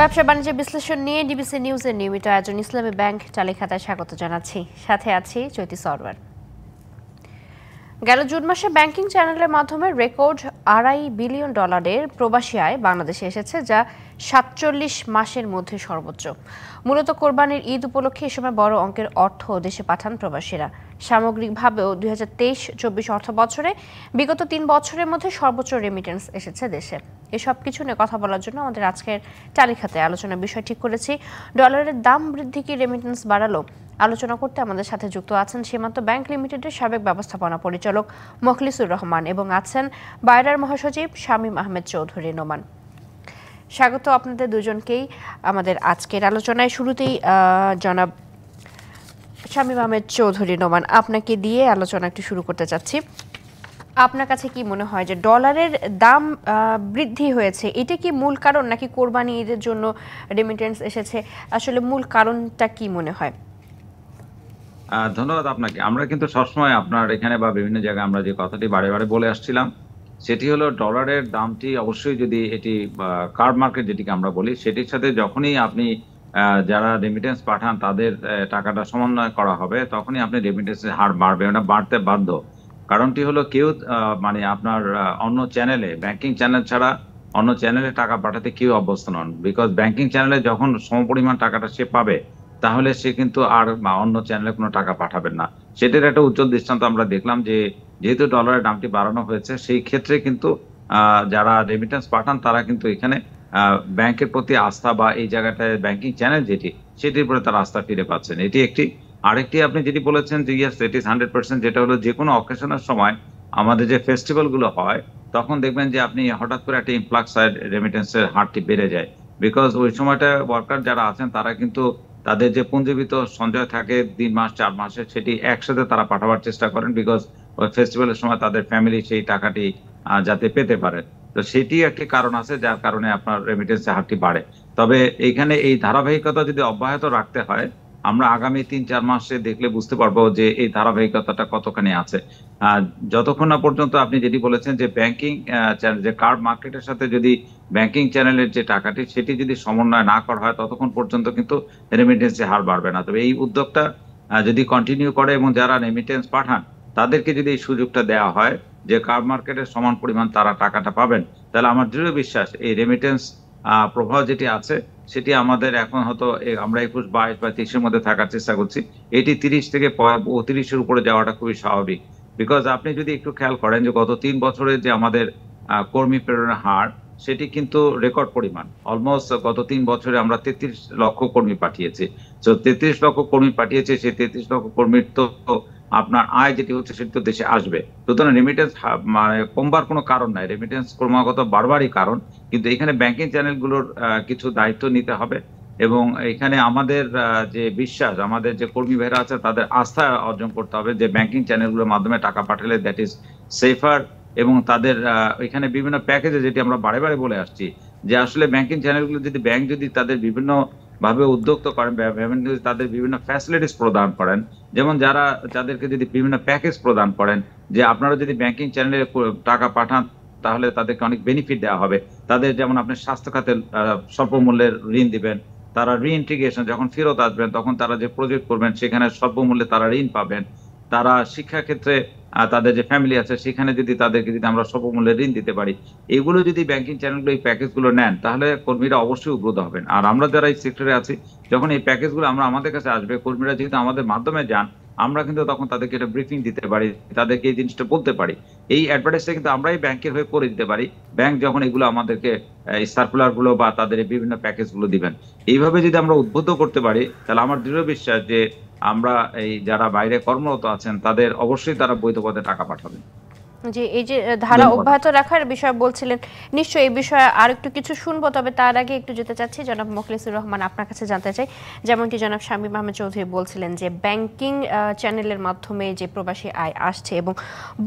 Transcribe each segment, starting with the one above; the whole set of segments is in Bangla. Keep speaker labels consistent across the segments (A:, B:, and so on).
A: ব্যবসা বাণিজ্য বিশ্লেষণ নিয়ে ডিবিসি নিউজের নিয়মিত আয়োজন ইসলামী ব্যাংক চালিখাতায় স্বাগত জানাচ্ছি সাথে আছি চৈতি সরওয়ার গেল জুন মাসে ব্যাংকিং চ্যানেলের মাধ্যমে রেকর্ড আড়াই বিলিয়ন ডলারের প্রবাসী আয় বাংলাদেশে এসেছে যা সাতচল্লিশ মাসের মধ্যে সর্বোচ্চ মূলত কোরবানির ঈদ উপলক্ষে এ সময় বড় অঙ্কের অর্থ দেশে পাঠান প্রবাসীরা সামগ্রিকভাবেও দুই হাজার তেইশ চব্বিশ অর্থ বছরে বিগত তিন বছরের মধ্যে সর্বোচ্চ রেমিটেন্স এসেছে দেশে এসব কিছু নিয়ে কথা বলার জন্য আমাদের আজকের তালিকাতে আলোচনা বিষয় ঠিক করেছি ডলারের দাম বৃদ্ধি কি রেমিটেন্স বাড়ালো আলোচনা করতে আমাদের সাথে যুক্ত আছেন সীমান্ত ব্যাংক লিমিটেডের সাবেক ব্যবস্থাপনা পরিচালক মখলিসুর রহমান এবং আছেন বায়রার মহাসচিব শামীম আহমেদ চৌধুরী নোমান স্বাগত আপনাদের দুজনকেই আমাদের আজকের আলোচনায় শুরুতেই জনাব শামীম আহমেদ চৌধুরী নোমান আপনাকে দিয়ে আলোচনা একটু শুরু করতে চাচ্ছি আপনার কাছে কি মনে হয় যে ডলারের দাম বৃদ্ধি হয়েছে এটা কি মূল কারণ নাকি কোরবানি ঈদের জন্য রেমিটেন্স এসেছে আসলে মূল কারণটা কি মনে হয়
B: ধন্যবাদ আপনাকে আমরা কিন্তু সবসময় আপনার এখানে বা বিভিন্ন জায়গায় আমরা যে কথাটি বারে বারে বলে আসছিলাম সেটি হলো ডলারের দামটি অবশ্যই যদি এটি কার্ড মার্কেট যেটিকে আমরা বলি সেটির সাথে যখনই আপনি যারা রেমিটেন্স পাঠান তাদের টাকাটা সমন্বয় করা হবে তখনই আপনি রেমিটেন্সের হার বাড়বে ওটা বাড়তে বাধ্য কারণটি হলো কেউ মানে আপনার অন্য চ্যানেলে ব্যাংকিং চ্যানেল ছাড়া অন্য চ্যানেলে টাকা পাঠাতে কেউ অভ্যস্ত নন বিকজ ব্যাংকিং চ্যানেলে যখন সমপরিমাণ টাকাটা সে পাবে তাহলে সে কিন্তু আর অন্য চ্যানেলে কোনো টাকা পাঠাবেন না সেটার একটা উজ্জ্বল দৃষ্টান্ত আমরা দেখলাম যে যেহেতু ডলারের দামটি বাড়ানো হয়েছে সেই ক্ষেত্রে কিন্তু যারা রেমিটেন্স পাঠান তারা কিন্তু এখানে ব্যাংকের প্রতি আস্থা বা এই জায়গাটায় ব্যাংকিং চ্যানেল যেটি সেটির উপরে তার আস্থা ফিরে পাচ্ছেন এটি একটি আরেকটি আপনি যেটি বলেছেন যে ইয়ার ইট ইস হান্ড্রেড পার্সেন্ট যেটা হলো যে কোনো অকেশনের সময় আমাদের যে ফেস্টিভ্যালগুলো হয় তখন দেখবেন যে আপনি হঠাৎ করে একটা ইনফ্লাক্স রেমিটেন্সের হারটি বেড়ে যায় বিকজ ওই সময়টা ওয়ার্কার যারা আছেন তারা কিন্তু তাদের যে পুঞ্জীবিত সঞ্চয় থাকে তিন মাস চার মাসে সেটি একসাথে তারা পাঠাবার চেষ্টা করেন বিকজ ওই ফেস্টিভ্যালের সময় তাদের ফ্যামিলি সেই টাকাটি যাতে পেতে পারে তো সেটি একটি কারণ আছে যার কারণে আপনার রেমিটেন্সের হারটি বাড়ে তবে এখানে এই ধারাবাহিকতা যদি অব্যাহত রাখতে হয় আমরা আগামী তিন চার মাসে দেখলে বুঝতে পারবো যে এই ধারাবাহিকতাটা কতখানি আছে যতক্ষণ না পর্যন্ত আপনি যেটি বলেছেন যে ব্যাংকিং যে কার্ড মার্কেটের সাথে যদি ব্যাংকিং চ্যানেলের যে টাকাটি সেটি যদি সমন্বয় না করা হয় ততক্ষণ পর্যন্ত কিন্তু রেমিটেন্সের হার বাড়বে না তবে এই উদ্যোগটা যদি কন্টিনিউ করে এবং যারা রেমিটেন্স পাঠান তাদেরকে যদি এই সুযোগটা দেওয়া হয় যে কার্ড মার্কেটের সমান পরিমাণ তারা টাকাটা পাবেন তাহলে আমার দৃঢ় বিশ্বাস এই রেমিটেন্স প্রভাব যেটি আছে সেটি আমাদের এখন হয়তো আমরা একুশ বাইশ বা তিরিশের মধ্যে থাকার চেষ্টা করছি এটি তিরিশ থেকে তিরিশের উপরে যাওয়াটা খুবই স্বাভাবিক বিকজ আপনি যদি একটু খেয়াল করেন যে গত তিন বছরে যে আমাদের কর্মী প্রেরণের হার সেটি কিন্তু রেকর্ড পরিমাণ অলমোস্ট গত তিন বছরে আমরা তেত্রিশ লক্ষ কর্মী পাঠিয়েছি তো তেত্রিশ লক্ষ কর্মী পাঠিয়েছি সেই তেত্রিশ লক্ষ কর্মীর তো আপনার আয় যেটি হচ্ছে সেটি তো দেশে আসবে সুতরাং রেমিটেন্স মানে কমবার কোনো কারণ নাই রেমিটেন্স ক্রমাগত বারবারই কারণ কিন্তু এখানে ব্যাংকিং চ্যানেলগুলোর কিছু দায়িত্ব নিতে হবে এবং এখানে আমাদের যে বিশ্বাস আমাদের যে কর্মী ভাইরা আছে তাদের আস্থা অর্জন করতে হবে যে ব্যাংকিং চ্যানেলগুলোর মাধ্যমে টাকা পাঠালে দ্যাট ইজ সেফার এবং তাদের এখানে বিভিন্ন প্যাকেজে যেটি আমরা বারে বারে বলে আসছি যে আসলে ব্যাংকিং চ্যানেলগুলো যদি ব্যাংক যদি তাদের বিভিন্ন ভাবে উদ্যোক্ত করেন তাদের বিভিন্ন ফ্যাসিলিটিস প্রদান করেন যেমন যারা তাদেরকে যদি বিভিন্ন প্যাকেজ প্রদান করেন যে আপনারা যদি ব্যাংকিং চ্যানেলে টাকা পাঠান তাহলে তাদেরকে অনেক বেনিফিট দেওয়া হবে তাদের যেমন আপনি স্বাস্থ্য খাতে স্বল্প মূল্যের ঋণ দিবেন তারা রিইন্টিগ্রেশন যখন ফেরত আসবেন তখন তারা যে প্রজেক্ট করবেন সেখানে স্বল্প মূল্যে তারা ঋণ পাবেন তারা শিক্ষাক্ষেত্রে তাদের যে ফ্যামিলি আছে সেখানে যদি তাদেরকে যদি আমরা স্বল্পমূল্যে ঋণ দিতে পারি এগুলো যদি ব্যাংকিং চ্যানেলগুলো এই প্যাকেজগুলো নেন তাহলে কর্মীরা অবশ্যই উদ্বুদ্ধ হবেন আর আমরা যারা এই সেক্টরে আছি যখন এই প্যাকেজগুলো আমরা আমাদের কাছে আসবে কর্মীরা যেহেতু আমাদের মাধ্যমে যান আমরা কিন্তু তখন তাদেরকে একটা ব্রিফিং দিতে পারি তাদেরকে এই জিনিসটা বলতে পারি এই অ্যাডভার্টাইজটা কিন্তু আমরাই ব্যাংকের হয়ে করে দিতে পারি ব্যাংক যখন এগুলো আমাদেরকে এই সার্কুলারগুলো বা তাদের বিভিন্ন প্যাকেজগুলো দিবেন এইভাবে যদি আমরা উদ্বুদ্ধ করতে পারি তাহলে আমার দৃঢ় বিশ্বাস যে আমরা এই যারা বাইরে কর্মরত আছেন তাদের অবশ্যই তারা বৈধ পথে টাকা পাঠাবেন
A: যে এই যে ধারা অব্যাহত রাখার বিষয় বলছিলেন নিশ্চয়ই এই বিষয়ে আর একটু কিছু শুনবো তবে তার আগে একটু যেতে চাচ্ছি জনাব মোখলেসুর রহমান আপনার কাছে জানতে চাই যেমনটি জনাব শামীম আহমেদ চৌধুরী বলছিলেন যে ব্যাংকিং চ্যানেলের মাধ্যমে যে প্রবাসী আয় আসছে এবং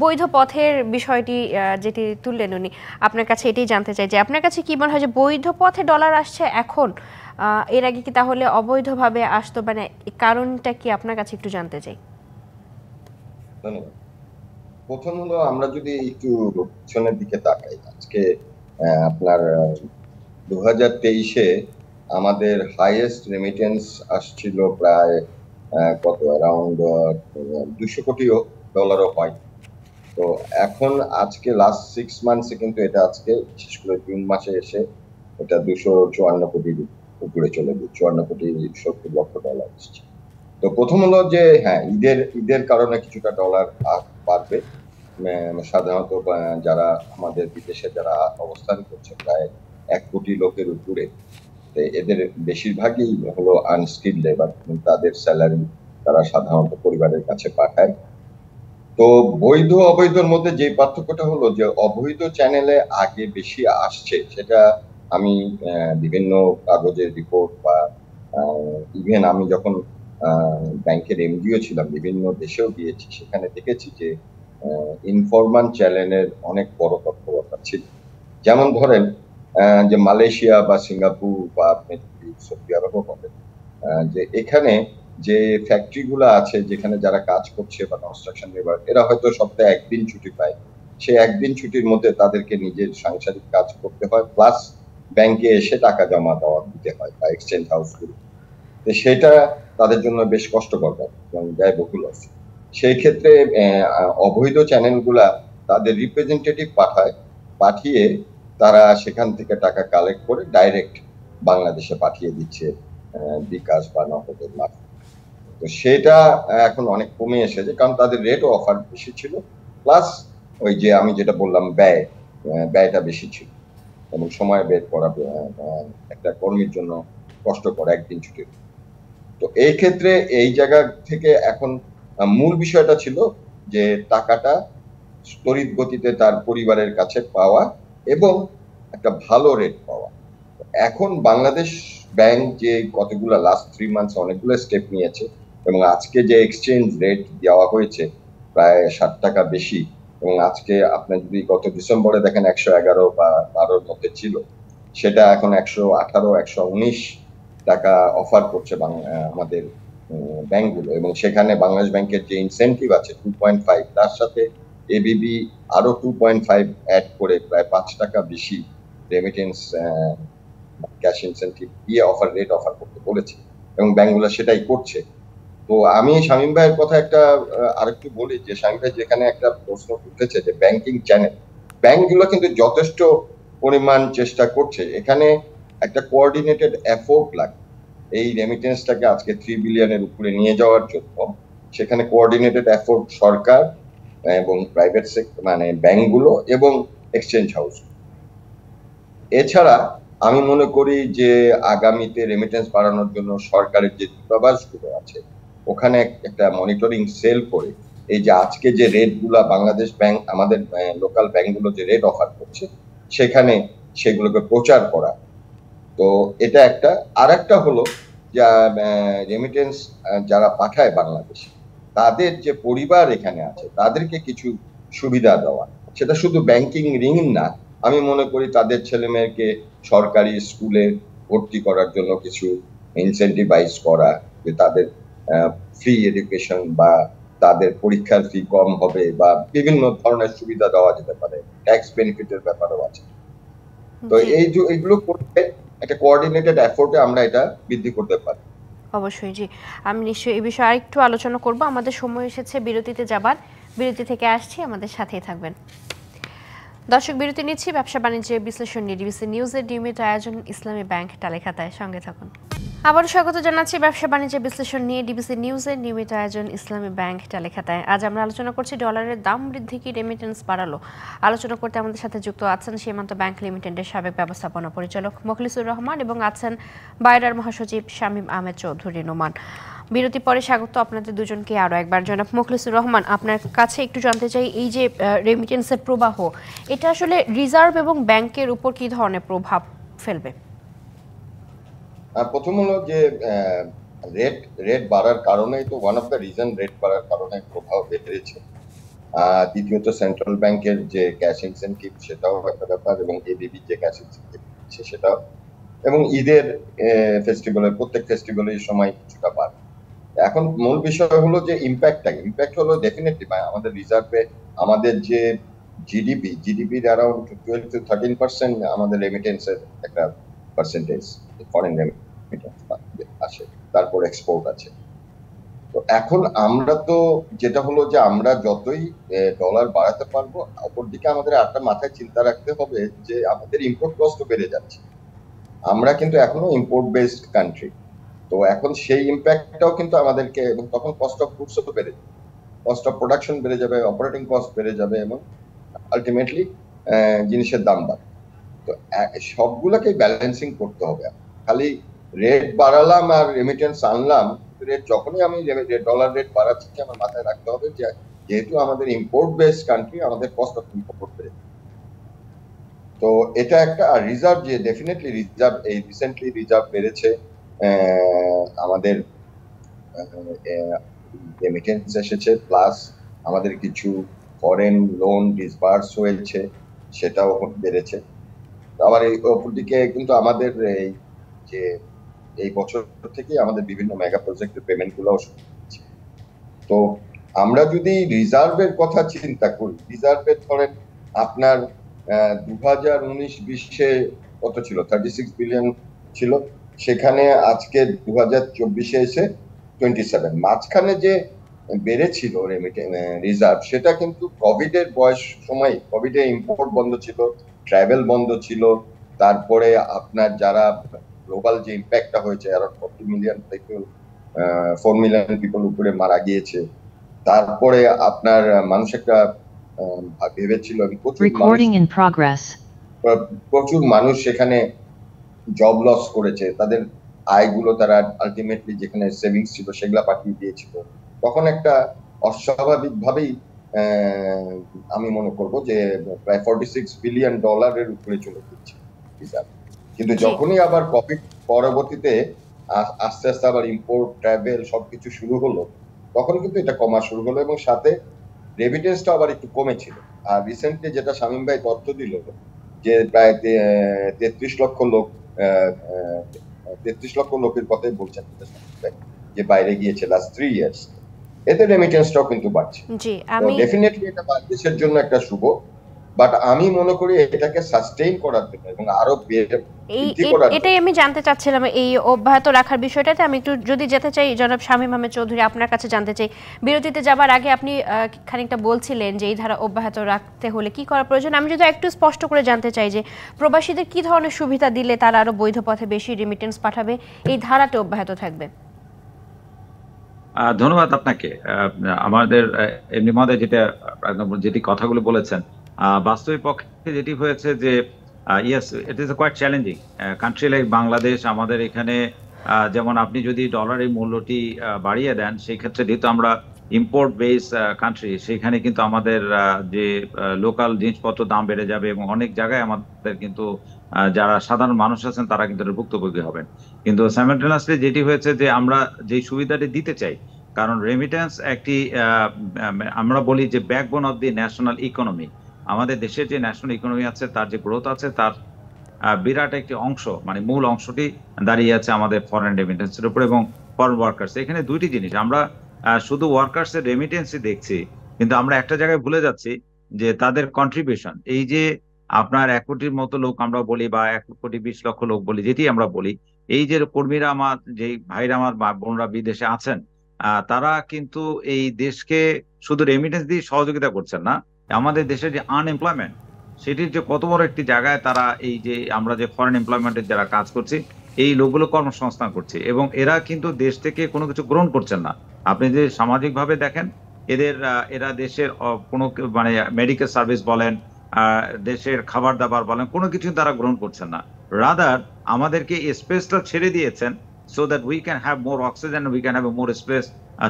A: বৈধ পথের বিষয়টি যেটি তুললেন উনি আপনার কাছে এটাই জানতে চাই যে আপনার কাছে কি মনে হয় যে বৈধ পথে ডলার আসছে এখন এর আগে কি তাহলে অবৈধভাবে আসতো মানে কারণটা কি আপনার কাছে একটু জানতে চাই
C: ধন্যবাদ প্রথম হলো আমরা যদি একটু পিছনের দিকে তাকাই আজকে আপনার দু হাজার তেইশে আমাদের হাইয়েস্ট রেমিটেন্স আসছিল প্রায় কত অ্যারাউন্ড দুশো কোটি ডলারও হয় তো এখন আজকে লাস্ট সিক্স মান্থসে কিন্তু এটা আজকে বিশেষ করে জুন মাসে এসে এটা দুশো চুয়ান্ন কোটির উপরে চলে গেছে চুয়ান্ন কোটি সত্তর লক্ষ ডলার এসছে তো প্রথম হলো যে হ্যাঁ ঈদের ঈদের কারণে কিছুটা ডলার পারবে সাধারণত যারা আমাদের বিদেশে যারা অবস্থান করছে প্রায় এক কোটি লোকের উপরে এদের বেশিরভাগই হলো আনস্কিল মানে লেবার তাদের স্যালারি তারা সাধারণত পরিবারের কাছে পাঠায় তো বৈধ অবৈধর মধ্যে যে পার্থক্যটা হলো যে অবৈধ চ্যানেলে আগে বেশি আসছে সেটা আমি বিভিন্ন কাগজের রিপোর্ট বা ইভেন আমি যখন ব্যাংকের এমডিও ছিলাম বিভিন্ন দেশেও গিয়েছি সেখানে দেখেছি যে ইনফরমাল চ্যানেলের অনেক বড় তৎপরতা ছিল যেমন ধরেন যে মালয়েশিয়া বা সিঙ্গাপুর বা সৌদি আরবও বলেন যে এখানে যে ফ্যাক্টরিগুলো আছে যেখানে যারা কাজ করছে বা কনস্ট্রাকশন লেবার এরা হয়তো সপ্তাহে একদিন ছুটি পায় সে একদিন ছুটির মধ্যে তাদেরকে নিজের সাংসারিক কাজ করতে হয় প্লাস ব্যাংকে এসে টাকা জমা দেওয়া দিতে হয় বা এক্সচেঞ্জ হাউসগুলো তো সেটা তাদের জন্য বেশ কষ্টকর এবং ব্যয়বহুল আছে সেই ক্ষেত্রে অবৈধ চ্যানেলগুলা তাদের রিপ্রেজেন্টেটিভ পাঠায় পাঠিয়ে তারা সেখান থেকে টাকা কালেক্ট করে ডাইরেক্ট বাংলাদেশে পাঠিয়ে দিচ্ছে বিকাশ বা নগদের মাধ্যমে তো সেটা এখন অনেক কমে এসেছে কারণ তাদের রেটও অফার বেশি ছিল প্লাস ওই যে আমি যেটা বললাম ব্যয় ব্যয়টা বেশি ছিল এবং সময় বের করা একটা কর্মীর জন্য কষ্টকর একদিন ছুটির তো এই ক্ষেত্রে এই জায়গা থেকে এখন মূল বিষয়টা ছিল যে টাকাটা ত্বরিত গতিতে তার পরিবারের কাছে পাওয়া এবং একটা ভালো রেট পাওয়া এখন বাংলাদেশ ব্যাংক যে কতগুলো লাস্ট থ্রি মান্থস অনেকগুলো স্টেপ নিয়েছে এবং আজকে যে এক্সচেঞ্জ রেট দেওয়া হয়েছে প্রায় ষাট টাকা বেশি এবং আজকে আপনি যদি গত ডিসেম্বরে দেখেন একশো এগারো বা বারোর মধ্যে ছিল সেটা এখন একশো আঠারো একশো উনিশ টাকা অফার করছে আমাদের ব্যাংকগুলো এবং সেখানে বাংলাদেশ ব্যাংকের যে ইনসেন্টিভ আছে টু পয়েন্ট ফাইভ তার সাথে এবিবি আরো টু পয়েন্ট ফাইভ অ্যাড করে প্রায় পাঁচ টাকা বেশি রেমিটেন্স ক্যাশ ইনসেন্টিভ দিয়ে অফার রেট অফার করতে বলেছে এবং ব্যাংকগুলো সেটাই করছে তো আমি শামীম ভাইয়ের কথা একটা আরেকটু বলি যে শামীম ভাই যেখানে একটা প্রশ্ন উঠেছে যে ব্যাংকিং চ্যানেল ব্যাংকগুলো কিন্তু যথেষ্ট পরিমাণ চেষ্টা করছে এখানে একটা কোঅর্ডিনেটেড এফোর্ট লাগে এই রেমিটেন্সটাকে আজকে থ্রি বিলিয়নের উপরে নিয়ে যাওয়ার জন্য সেখানে কোঅর্ডিনেটেড এফোর্ট সরকার এবং প্রাইভেট সেক্টর মানে ব্যাংকগুলো এবং এক্সচেঞ্জ হাউস এছাড়া আমি মনে করি যে আগামীতে রেমিটেন্স বাড়ানোর জন্য সরকারের যে দূতাবাসগুলো আছে ওখানে একটা মনিটরিং সেল করে এই যে আজকে যে রেটগুলো বাংলাদেশ ব্যাংক আমাদের লোকাল ব্যাংকগুলো যে রেট অফার করছে সেখানে সেগুলোকে প্রচার করা তো এটা একটা আর একটা হলো যা রেমিটেন্স যারা পাঠায় বাংলাদেশে তাদের যে পরিবার এখানে আছে তাদেরকে কিছু সুবিধা দেওয়া সেটা শুধু ব্যাংকিং ঋণ না আমি মনে করি তাদের ছেলে মেয়েকে সরকারি স্কুলে ভর্তি করার জন্য কিছু ইনসেন্টিভাইজ করা যে তাদের ফ্রি এডুকেশন বা তাদের পরীক্ষার ফি কম হবে বা বিভিন্ন ধরনের সুবিধা দেওয়া যেতে পারে ট্যাক্স বেনিফিটের ব্যাপারও আছে তো এই এইগুলো করতে একটা কোঅর্ডিনেটেড এফোর্টে আমরা এটা বৃদ্ধি করতে পারি
A: অবশ্যই জি আমি নিশ্চয়ই এই বিষয়ে আরেকটু আলোচনা করব আমাদের সময় এসেছে বিরতিতে যাবার বিরতি থেকে আসছি আমাদের সাথেই থাকবেন দর্শক বিরতি নিচ্ছি ব্যবসা বাণিজ্যের বিশ্লেষণ নিয়ে ডিবিসি নিউজের ডিমিট আয়োজন ইসলামী ব্যাংক টালেখাতায় সঙ্গে থাকুন আবারও স্বাগত জানাচ্ছি ব্যবসা বাণিজ্য বিশ্লেষণ নিয়ে ডিবিসি নিউজের নিয়মিত আয়োজন ইসলামী ব্যাংক লেখাতায় আজ আমরা আলোচনা করছি ডলারের দাম বৃদ্ধি কি রেমিটেন্স বাড়ালো আলোচনা করতে আমাদের সাথে যুক্ত আছেন সীমান্ত ব্যাংক লিমিটেডের সাবেক ব্যবস্থাপনা পরিচালক মখলিসুর রহমান এবং আছেন বায়রার মহাসচিব শামীম আহমেদ চৌধুরী নোমান বিরতি পরে স্বাগত আপনাদের দুজনকে আরও একবার জনাব মখলিসুর রহমান আপনার কাছে একটু জানতে চাই এই যে রেমিটেন্সের প্রবাহ এটা আসলে রিজার্ভ এবং ব্যাংকের উপর কি ধরনের প্রভাব ফেলবে
C: প্রথম হলো যে রেট রেট বাড়ার কারণেই তো one of the reason rate বাড়ার কারণে প্রভাব বেড়েছে দ্বিতীয়ত সেন্ট্রাল ব্যাংকের যে ক্যাশ ইনসেন্টিভ সেটাও একটা ব্যাপার এবং এবিবি যে ক্যাশ ইনসেন্টিভ দিচ্ছে সেটাও এবং ঈদের ফেস্টিভ্যালের প্রত্যেক ফেস্টিভ্যালের সময় কিছুটা বাড়ে এখন মূল বিষয় হলো যে ইম্প্যাক্টটা ইম্প্যাক্ট হলো ডেফিনেটলি আমাদের রিজার্ভে আমাদের যে জিডিপি জিডিপির around twelve to thirteen percent আমাদের রেমিটেন্সের একটা পার্সেন্টেজ ফরেন রেমিটেন্স তারপর এক্সপোর্ট আছে তো এখন আমরা তো যেটা হলো যে আমরা যতই ডলার বাড়াতে পারবো অপরদিকে আমাদের একটা মাথায় চিন্তা রাখতে হবে যে আমাদের ইম্পোর্ট কস্ট বেড়ে যাচ্ছে আমরা কিন্তু এখনো ইম্পোর্ট বেসড কান্ট্রি তো এখন সেই ইম্প্যাক্টটাও কিন্তু আমাদেরকে এবং তখন কস্ট অফ গুডস তো বেড়ে যাবে কস্ট অফ প্রোডাকশন বেড়ে যাবে অপারেটিং কস্ট বেড়ে যাবে এবং আলটিমেটলি জিনিসের দাম বাড়বে তো সবগুলোকে ব্যালেন্সিং করতে হবে খালি রেট বাড়ালাম আর রেমিটেন্স আনলাম রেট যখনই আমি ডলার রেট বাড়াচ্ছি আমার মাথায় রাখতে হবে যে যেহেতু আমাদের ইম্পোর্ট বেস কান্ট্রি আমাদের কস্ট অফ ইম্পোর্ট বেস তো এটা একটা আর রিজার্ভ যে ডেফিনেটলি রিজার্ভ এই রিসেন্টলি রিজার্ভ বেড়েছে আমাদের রেমিটেন্স এসেছে প্লাস আমাদের কিছু ফরেন লোন ডিসবার্স হয়েছে সেটাও বেড়েছে আবার এই অপরদিকে কিন্তু আমাদের এই যে এই বছর থেকে আমাদের বিভিন্ন মেগা প্রজেক্টের পেমেন্ট গুলো তো আমরা যদি রিজার্ভের কথা চিন্তা করি রিজার্ভের ধরেন আপনার দু হাজার উনিশ বিশে কত ছিল থার্টি সিক্স বিলিয়ন ছিল সেখানে আজকে দু হাজার চব্বিশে এসে টোয়েন্টি সেভেন মাঝখানে যে বেড়েছিল রিজার্ভ সেটা কিন্তু কোভিড এর বয়স সময় কোভিড এ ইম্পোর্ট বন্ধ ছিল ট্রাভেল বন্ধ ছিল তারপরে আপনার যারা গ্লোবাল যে ইম্প্যাক্টটা হয়েছে around forty million people four million people উপরে মারা গিয়েছে তারপরে আপনার মানুষ একটা ভেবেছিল আমি প্রচুর মানুষ সেখানে জব লস করেছে তাদের আয়গুলো তারা আলটিমেটলি যেখানে সেভিংস ছিল সেগুলা পাঠিয়ে দিয়েছিল তখন একটা অস্বাভাবিকভাবেই আমি মনে করব যে প্রায় ফর্টি সিক্স বিলিয়ন ডলারের উপরে চলে গেছে হিসাব কিন্তু যখনই আবার কোভিড পরবর্তীতে আস্তে আস্তে আবার ইম্পোর্ট ট্রাভেল সবকিছু শুরু হলো তখন কিন্তু এটা কমা শুরু হলো এবং সাথে রেমিটেন্সটা আবার একটু কমেছিল আর রিসেন্টলি যেটা শামীম ভাই তথ্য দিল যে প্রায় তেত্রিশ লক্ষ লোক তেত্রিশ লক্ষ লোকের কথাই বলছেন যে বাইরে গিয়েছে লাস্ট থ্রি ইয়ার্স এতে রেমিটেন্সটাও কিন্তু বাড়ছে
A: জি আমি ডেফিনেটলি
C: এটা বাংলাদেশের জন্য একটা শুভ বাট আমি মনে করি এটাকে সাস্টেইন করার জন্য এবং আরো এই এটাই
A: আমি জানতে চাচ্ছিলাম এই অব্যাহত রাখার বিষয়টাতে আমি একটু যদি যেতে চাই জনাব শামীম আহমেদ চৌধুরী আপনার কাছে জানতে চাই বিরতিতে যাবার আগে আপনি খানিকটা বলছিলেন যে এই ধারা অব্যাহত রাখতে হলে কি করা প্রয়োজন আমি যদি একটু স্পষ্ট করে জানতে চাই যে প্রবাসীদের কি ধরনের সুবিধা দিলে তারা আরো বৈধ পথে বেশি রেমিটেন্স পাঠাবে এই ধারাটা অব্যাহত থাকবে
B: ধন্যবাদ আপনাকে আমাদের এমনি মধ্যে যেটা যেটি কথাগুলো বলেছেন বাস্তবিক পক্ষে যেটি হয়েছে যে yes it is quite challenging country like Bangladesh আমাদের এখানে যেমন আপনি যদি ডলারের মূল্যটি বাড়িয়ে দেন সেই ক্ষেত্রে যেহেতু আমরা ইম্পোর্ট বেস কান্ট্রি সেখানে কিন্তু আমাদের যে লোকাল জিনিসপত্র দাম বেড়ে যাবে এবং অনেক জায়গায় আমাদের কিন্তু যারা সাধারণ মানুষ আছেন তারা কিন্তু ভুক্তভোগী হবেন কিন্তু স্যামিলটেনাসলি যেটি হয়েছে যে আমরা যে সুবিধাটি দিতে চাই কারণ রেমিটেন্স একটি আমরা বলি যে backbone of the national economy আমাদের দেশের যে ন্যাশনাল ইকোনমি আছে তার যে গ্রোথ আছে তার বিরাট একটি অংশ মানে মূল অংশটি দাঁড়িয়ে আছে আমাদের ফরেন রেমিটেন্সের উপর এবং ফরেন ওয়ার্কার্স এখানে দুইটি জিনিস আমরা শুধু ওয়ার্কার্সের রেমিটেন্সই দেখছি কিন্তু আমরা একটা জায়গায় ভুলে যাচ্ছি যে তাদের কন্ট্রিবিউশন এই যে আপনার এক কোটির মতো লোক আমরা বলি বা এক কোটি বিশ লক্ষ লোক বলি যেটি আমরা বলি এই যে কর্মীরা আমার যে ভাইরা আমার বোনরা বিদেশে আছেন তারা কিন্তু এই দেশকে শুধু রেমিটেন্স দিয়ে সহযোগিতা করছেন না আমাদের দেশের যে আনএমপ্লয়মেন্ট সেটির যে কত বড় একটি জায়গায় তারা এই যে আমরা যে ফরেন এমপ্লয়মেন্টের যারা কাজ করছি এই লোকগুলো কর্মসংস্থান করছে এবং এরা কিন্তু দেশ থেকে কোনো কিছু গ্রহণ করছেন না আপনি যে সামাজিকভাবে দেখেন এদের এরা দেশের কোনো মানে মেডিকেল সার্ভিস বলেন দেশের খাবার দাবার বলেন কোনো কিছু তারা গ্রহণ করছেন না রাদার আমাদেরকে স্পেসটা ছেড়ে দিয়েছেন so that we can have more oxygen we can have more space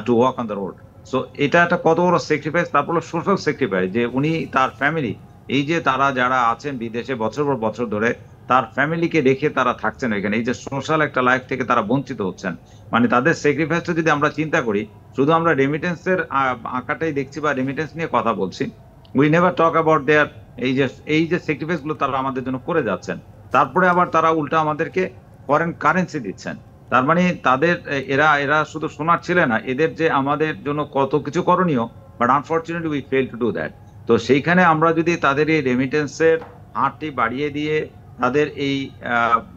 B: to walk on the road so এটা একটা কত বড় সেক্রিফাইস তারপর সোশ্যাল সেক্রিফাইস যে উনি তার ফ্যামিলি এই যে তারা যারা আছেন বিদেশে বছর পর বছর ধরে তার ফ্যামিলিকে রেখে তারা থাকছেন এখানে এই যে সোশ্যাল একটা লাইফ থেকে তারা বঞ্চিত হচ্ছেন মানে তাদের সেক্রিফাইসটা যদি আমরা চিন্তা করি শুধু আমরা রেমিটেন্সের আঁকাটাই দেখছি বা রেমিটেন্স নিয়ে কথা বলছি we never talk about their এই যে এই যে গুলো তারা আমাদের জন্য করে যাচ্ছেন তারপরে আবার তারা উল্টা আমাদেরকে ফরেন কারেন্সি দিচ্ছেন তার মানে তাদের এরা এরা শুধু শোনার ছিল না এদের যে আমাদের জন্য কত কিছু করণীয় but unfortunately we fail to do that তো সেইখানে আমরা যদি তাদের এই রেমিটেন্সের হারটি বাড়িয়ে দিয়ে তাদের এই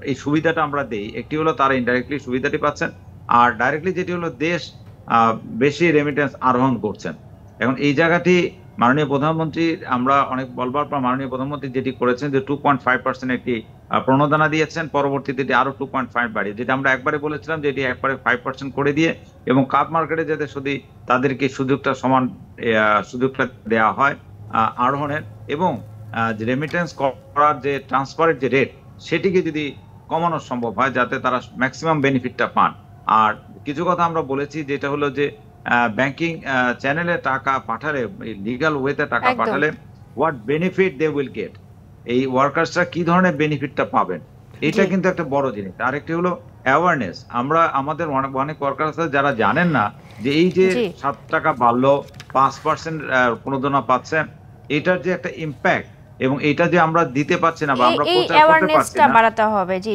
B: এই সুবিধাটা আমরা দেই একটি হলো তারা ইনডাইরেক্টলি সুবিধাটি পাচ্ছেন আর ডাইরেক্টলি যেটি হলো দেশ বেশি রেমিটেন্স আরোহণ করছেন এখন এই জায়গাটি মাননীয় প্রধানমন্ত্রী আমরা অনেক বলবার পর মাননীয় প্রধানমন্ত্রী যেটি করেছেন যে টু পয়েন্ট ফাইভ পার্সেন্ট একটি প্রণোদনা দিয়েছেন পরবর্তীতে এটি আরও টু পয়েন্ট ফাইভ বাড়িয়ে যেটা আমরা একবারে বলেছিলাম যে এটি একবারে ফাইভ পার্সেন্ট করে দিয়ে এবং কাপ মার্কেটে যাতে শুধু তাদেরকে সুযোগটা সমান সুযোগটা দেওয়া হয় আরোহণের এবং রেমিটেন্স করার যে ট্রান্সফারের যে রেট সেটিকে যদি কমানো সম্ভব হয় যাতে তারা ম্যাক্সিমাম বেনিফিটটা পান আর কিছু কথা আমরা বলেছি যেটা হলো যে ব্যাংকিং চ্যানেলে টাকা পাঠালে লিগাল ওয়েতে টাকা পাঠালে what benefit they will get এই ওয়ার্কার্সরা কি ধরনের বেনিফিটটা পাবেন এটা কিন্তু একটা বড় জিনিস আরেকটি হলো অ্যাওয়ারনেস আমরা আমাদের অনেক অনেক ওয়ার্কার্স যারা জানেন না যে এই যে সাত টাকা বাড়লো পাঁচ পার্সেন্ট প্রণোদনা পাচ্ছে এটার যে একটা ইম্প্যাক্ট এবং এটা যে আমরা দিতে পারছি না বা আমরা প্রচার করতে পারছি না বাড়াতে
A: হবে জি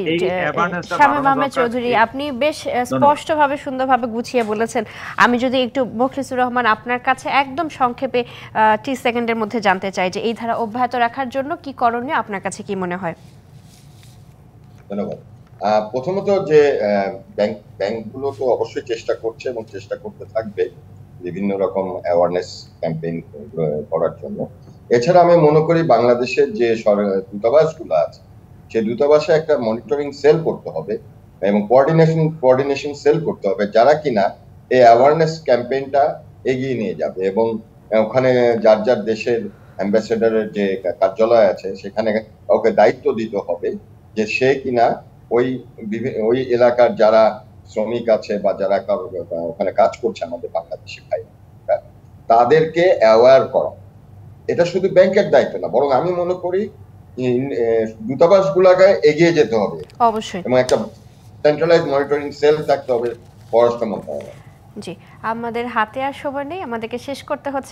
A: শামীম আহমেদ চৌধুরী আপনি বেশ স্পষ্টভাবে সুন্দরভাবে গুছিয়ে বলেছেন আমি যদি একটু মখলিসুর রহমান আপনার কাছে একদম সংক্ষেপে 30 সেকেন্ডের মধ্যে জানতে চাই যে এই ধারা অব্যাহত রাখার জন্য কি করণীয় আপনার কাছে কি মনে হয়
C: ধন্যবাদ প্রথমত যে ব্যাংক ব্যাংকগুলো তো অবশ্যই চেষ্টা করছে এবং চেষ্টা করতে থাকবে বিভিন্ন রকম অ্যাওয়ারনেস ক্যাম্পেইন করার জন্য এছাড়া আমি মনে করি বাংলাদেশের যে দূতাবাসগুলো আছে সেই দূতাবাসে একটা মনিটরিং সেল করতে হবে এবং কোয়ার্ডিনেশন কোয়ার্ডিনেশন সেল করতে হবে যারা কিনা এই অ্যাওয়ারনেস ক্যাম্পেইনটা এগিয়ে নিয়ে যাবে এবং ওখানে যার যার দেশের অ্যাম্বাসেডারের যে কার্যালয় আছে সেখানে ওকে দায়িত্ব দিতে হবে যে সে কিনা ওই ওই এলাকার যারা শ্রমিক আছে বা যারা ওখানে কাজ করছে আমাদের বাংলাদেশি ভাই তাদেরকে অ্যাওয়ার করা এটা শুধু ব্যাংকের দায়িত্ব না বরং আমি মনে করি দূতাবাস গুলাকে এগিয়ে যেতে হবে অবশ্যই এবং একটা সেন্ট্রালাইজ মনিটরিং সেল থাকতে হবে পররাষ্ট্র মন্ত্রণালয়
A: জি আমাদের হাতে আর সময় নেই আমাদেরকে শেষ করতে হচ্ছে